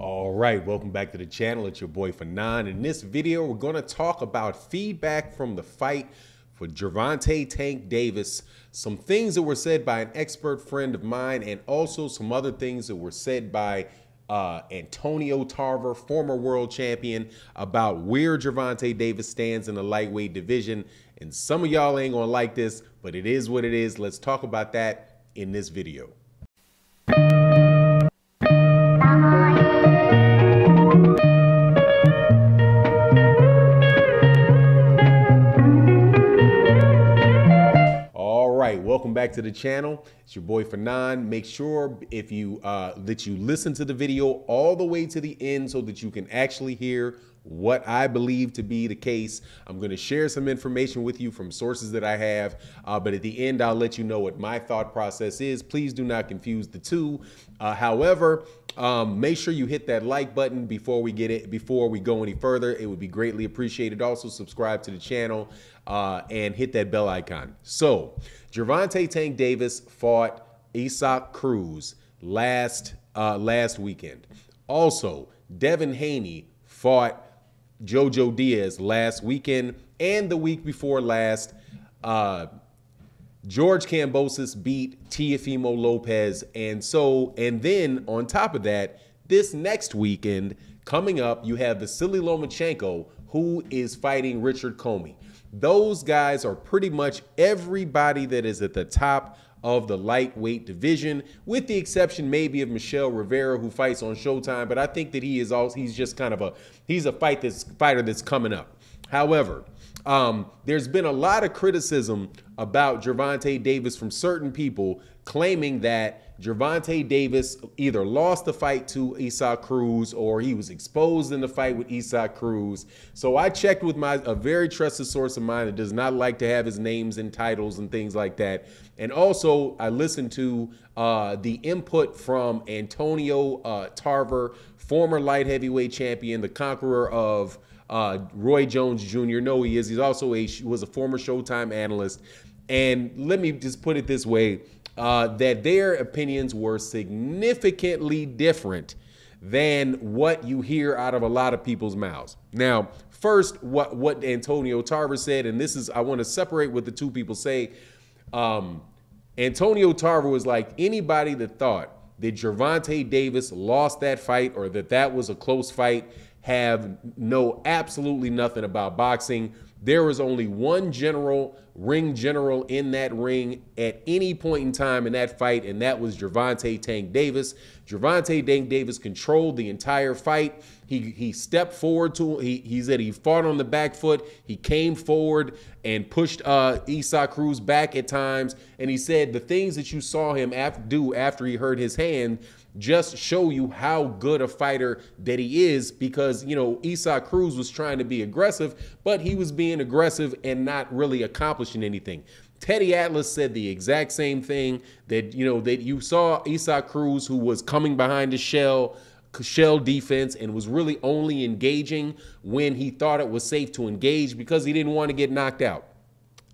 All right, welcome back to the channel. It's your boy Fanon. In this video, we're going to talk about feedback from the fight for Javante Tank Davis, some things that were said by an expert friend of mine, and also some other things that were said by uh, Antonio Tarver, former world champion, about where Javante Davis stands in the lightweight division. And some of y'all ain't going to like this, but it is what it is. Let's talk about that in this video. welcome back to the channel. It's your boy Fanon. Make sure if you uh, that you listen to the video all the way to the end so that you can actually hear what I believe to be the case. I'm going to share some information with you from sources that I have, uh, but at the end, I'll let you know what my thought process is. Please do not confuse the two. Uh, however, um, make sure you hit that like button before we get it before we go any further. It would be greatly appreciated. Also, subscribe to the channel uh, and hit that bell icon. So, Javante Tank Davis fought Isak Cruz last uh, last weekend. Also, Devin Haney fought Jojo Diaz last weekend and the week before last. Uh, George Cambosis beat Tiafimo Lopez. And so, and then on top of that, this next weekend coming up, you have Vasily Lomachenko, who is fighting Richard Comey. Those guys are pretty much everybody that is at the top of the lightweight division, with the exception maybe of Michelle Rivera, who fights on Showtime. But I think that he is also he's just kind of a he's a fight that's fighter that's coming up. However, um, there's been a lot of criticism about Gervonta Davis from certain people claiming that Gervonta Davis either lost the fight to Isak Cruz or he was exposed in the fight with Isak Cruz. So I checked with my a very trusted source of mine that does not like to have his names and titles and things like that. And also, I listened to uh, the input from Antonio uh, Tarver, former light heavyweight champion, the conqueror of uh, Roy Jones Jr. No, he is. He's also a was a former Showtime analyst. And let me just put it this way uh, that their opinions were significantly different than what you hear out of a lot of people's mouths. Now, first, what what Antonio Tarver said, and this is I want to separate what the two people say. Um, Antonio Tarver was like anybody that thought that Gervonta Davis lost that fight or that that was a close fight have know absolutely nothing about boxing there was only one general, ring general in that ring at any point in time in that fight, and that was Javante Tank Davis. Javante Tank Davis controlled the entire fight. He he stepped forward to he he said he fought on the back foot. He came forward and pushed uh Isak Cruz back at times. And he said the things that you saw him after, do after he hurt his hand just show you how good a fighter that he is because, you know, Isak Cruz was trying to be aggressive, but he was being aggressive and not really accomplishing anything. Teddy Atlas said the exact same thing that, you know, that you saw Isak Cruz who was coming behind the shell shell defense and was really only engaging when he thought it was safe to engage because he didn't want to get knocked out.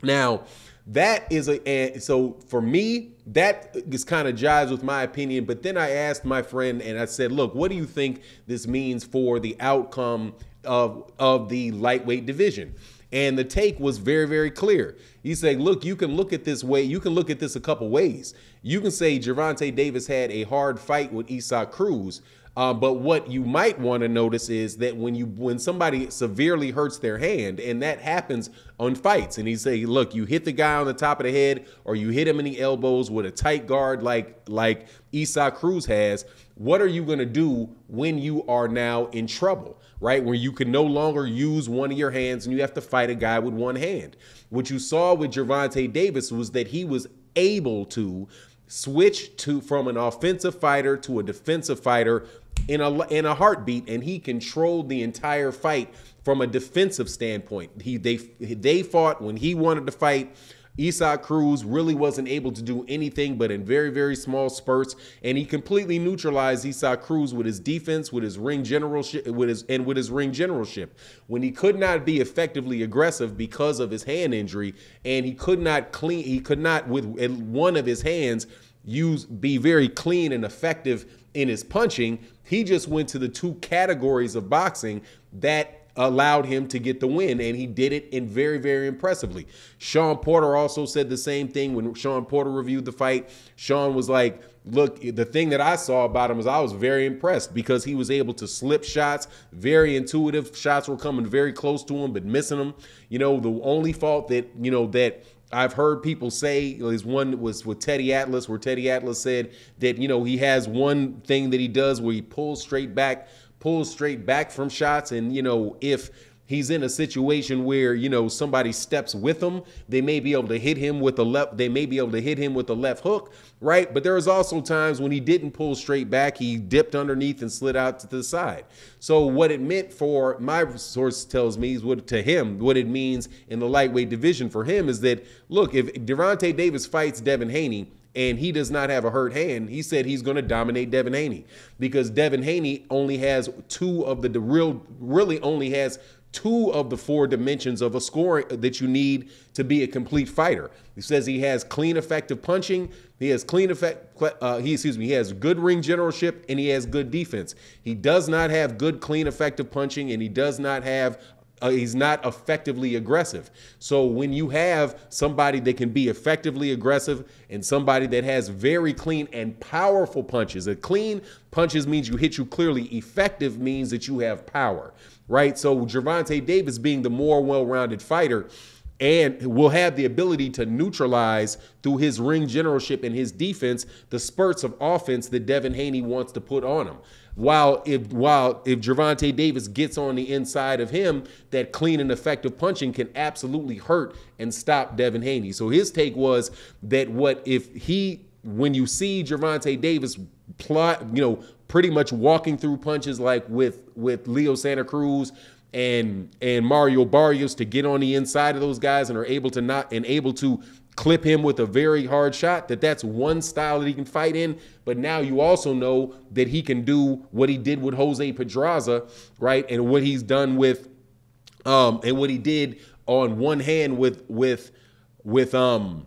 Now, that is a and so for me, that is kind of jives with my opinion. But then I asked my friend and I said, look, what do you think this means for the outcome of of the lightweight division? And the take was very, very clear. He said, look, you can look at this way, you can look at this a couple ways. You can say Gervonta Davis had a hard fight with Isak Cruz, uh, but what you might want to notice is that when you when somebody severely hurts their hand, and that happens on fights, and he say, look, you hit the guy on the top of the head, or you hit him in the elbows with a tight guard like like Isak Cruz has. What are you going to do when you are now in trouble, right? Where you can no longer use one of your hands and you have to fight a guy with one hand. What you saw with Javante Davis was that he was able to switch to from an offensive fighter to a defensive fighter in a in a heartbeat, and he controlled the entire fight from a defensive standpoint. He they they fought when he wanted to fight. Isak Cruz really wasn't able to do anything but in very, very small spurts, and he completely neutralized Isak Cruz with his defense, with his ring generalship, with his and with his ring generalship. When he could not be effectively aggressive because of his hand injury, and he could not clean, he could not with one of his hands use be very clean and effective in his punching. He just went to the two categories of boxing that allowed him to get the win, and he did it in very, very impressively. Sean Porter also said the same thing when Sean Porter reviewed the fight. Sean was like, Look, the thing that I saw about him is I was very impressed because he was able to slip shots, very intuitive. Shots were coming very close to him, but missing them. You know, the only fault that, you know, that I've heard people say is one was with Teddy Atlas, where Teddy Atlas said that you know he has one thing that he does where he pulls straight back pulls straight back from shots. And, you know, if he's in a situation where you know somebody steps with him they may be able to hit him with the left they may be able to hit him with the left hook right but there was also times when he didn't pull straight back he dipped underneath and slid out to the side so what it meant for my source tells me is what to him what it means in the lightweight division for him is that look if Devonte Davis fights Devin Haney and he does not have a hurt hand, he said he's going to dominate Devin Haney because Devin Haney only has two of the, the real, really only has two of the four dimensions of a score that you need to be a complete fighter. He says he has clean, effective punching. He has clean effect. Uh, he excuse me. He has good ring generalship and he has good defense. He does not have good, clean, effective punching, and he does not have uh, he's not effectively aggressive. So when you have somebody that can be effectively aggressive and somebody that has very clean and powerful punches, a clean punches means you hit you clearly. Effective means that you have power, right? So Javante Davis being the more well-rounded fighter and will have the ability to neutralize through his ring generalship and his defense the spurts of offense that Devin Haney wants to put on him. While if while if Javante Davis gets on the inside of him, that clean and effective punching can absolutely hurt and stop Devin Haney. So his take was that what if he when you see Javante Davis plot, you know, pretty much walking through punches like with with Leo Santa Cruz and and Mario Barrios to get on the inside of those guys and are able to not and able to clip him with a very hard shot that that's one style that he can fight in but now you also know that he can do what he did with Jose Pedraza right and what he's done with um and what he did on one hand with with with um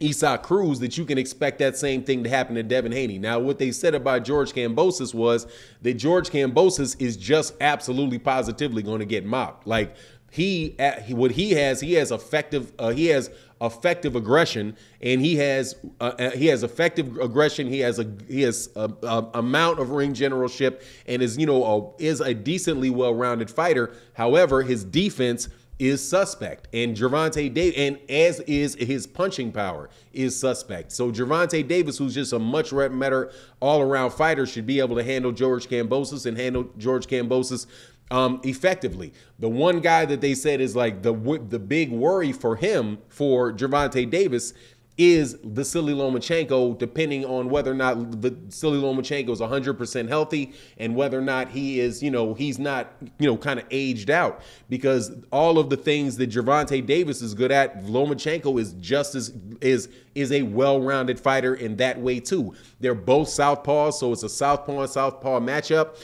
Isak Cruz that you can expect that same thing to happen to Devin Haney. Now, what they said about George Cambosis was that George Cambosis is just absolutely positively going to get mopped. Like he, what he has, he has effective, uh, he has effective aggression, and he has uh, uh, he has effective aggression. He has a he has a, a amount of ring generalship, and is you know a, is a decently well rounded fighter. However, his defense is suspect. And Javante Davis, and as is his punching power, is suspect. So Javante Davis, who's just a much better all-around fighter, should be able to handle George Cambosis and handle George Cambosis um, effectively. The one guy that they said is like the the big worry for him for Javante Davis is Vasily Lomachenko, depending on whether or not Vasily Lomachenko is 100% healthy and whether or not he is, you know, he's not, you know, kind of aged out. Because all of the things that Gervonta Davis is good at, Lomachenko is just as, is, is a well-rounded fighter in that way too. They're both southpaws, so it's a southpaw and southpaw matchup.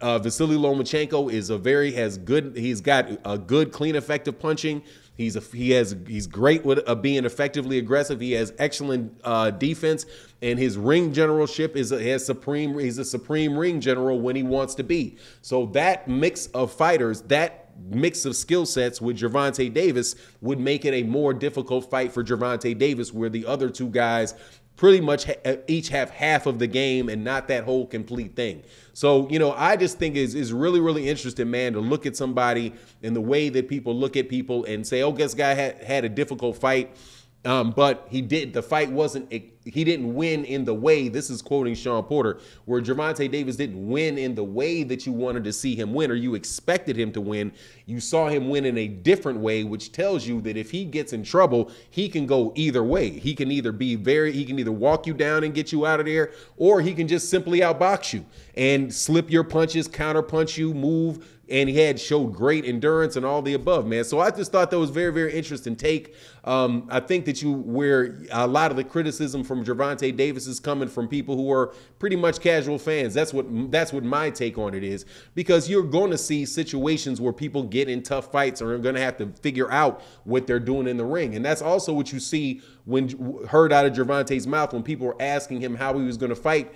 Uh, Vasily Lomachenko is a very, has good, he's got a good, clean, effective punching. He's a, he has he's great with uh, being effectively aggressive. He has excellent uh, defense, and his ring generalship is a, has supreme. He's a supreme ring general when he wants to be. So that mix of fighters, that mix of skill sets with Javante Davis would make it a more difficult fight for Javante Davis, where the other two guys pretty much ha- uh, each have half of the game and not that whole complete thing. So, you know, I just think is is really really interesting, man, to look at somebody and the way that people look at people and say, "Oh, this guy had, had a difficult fight." Um, but he did. The fight wasn't. He didn't win in the way. This is quoting Sean Porter, where Javante Davis didn't win in the way that you wanted to see him win, or you expected him to win. You saw him win in a different way, which tells you that if he gets in trouble, he can go either way. He can either be very. He can either walk you down and get you out of there, or he can just simply outbox you and slip your punches, counterpunch you, move and he had showed great endurance and all the above, man. So I just thought that was very, very interesting take. Um, I think that you where a lot of the criticism from Javante Davis is coming from people who are pretty much casual fans. That's what that's what my take on it is because you're going to see situations where people get in tough fights or are going to have to figure out what they're doing in the ring, and that's also what you see when heard out of Javante's mouth when people were asking him how he was going to fight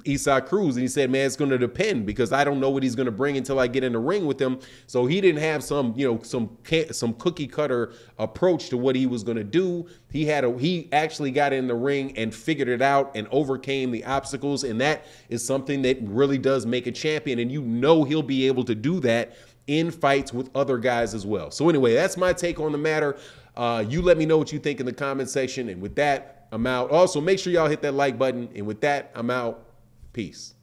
Isai Cruz, and he said, "Man, it's going to depend because I don't know what he's going to bring until I get in the ring with him." So he didn't have some, you know, some some cookie cutter approach to what he was going to do. He had a he actually got in the ring and figured it out and overcame the obstacles, and that is something that really does make a champion. And you know he'll be able to do that in fights with other guys as well. So anyway, that's my take on the matter. Uh, you let me know what you think in the comment section, and with that. I'm out. Also, make sure y'all hit that like button. And with that, I'm out. Peace.